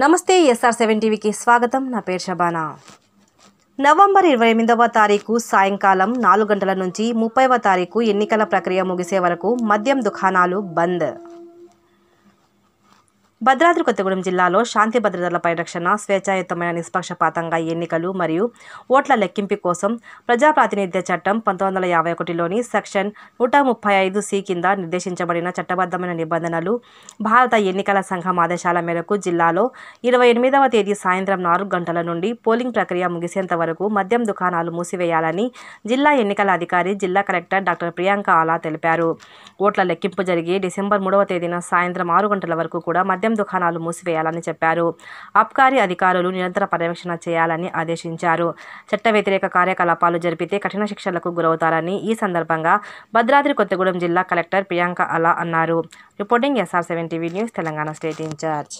నమస్తే SR seven టీవీకి స్వాగతం నా పేరు షబానా నవంబర్ ఇరవై ఎనిమిదవ తారీఖు సాయంకాలం నాలుగు గంటల నుంచి ముప్పైవ తారీఖు ఎన్నికల ప్రక్రియ ముగిసే వరకు మద్యం దుకాణాలు బంద్ భద్రాద్రి కొత్తగూడెం జిల్లాలో శాంతి భద్రతల పరిరక్షణ స్వేచ్ఛాయుతమైన నిష్పక్షపాతంగా ఎన్నికలు మరియు ఓట్ల లెక్కింపు కోసం ప్రజాప్రాతినిధ్య చట్టం పంతొమ్మిది వందల యాభై ఒకటిలోని సెక్షన్ నూట ముప్పై ఐదు సి కింద నిర్దేశించబడిన చట్టబద్ధమైన నిబంధనలు భారత ఎన్నికల సంఘం ఆదేశాల మేరకు జిల్లాలో ఇరవై ఎనిమిదవ తేదీ సాయంత్రం నాలుగు గంటల నుండి పోలింగ్ ప్రక్రియ ముగిసేంత వరకు మద్యం దుకాణాలు మూసివేయాలని జిల్లా ఎన్నికల అధికారి జిల్లా కలెక్టర్ డాక్టర్ ప్రియాంక ఆలా తెలిపారు ఓట్ల లెక్కింపు జరిగి డిసెంబర్ మూడవ తేదీన సాయంత్రం ఆరు గంటల వరకు కూడా మద్యం మద్యం దుకాణాలు మూసివేయాలని చెప్పారు అబ్కారీ అధికారులు నిరంతర పర్యవేక్షణ చేయాలని ఆదేశించారు చట్ట వ్యతిరేక కార్యకలాపాలు జరిపితే కఠిన శిక్షలకు గురవుతారని ఈ సందర్భంగా భద్రాద్రి కొత్తగూడెం జిల్లా కలెక్టర్ ప్రియాంక అలా అన్నారు reporting SR seven TV news Telangana state incharge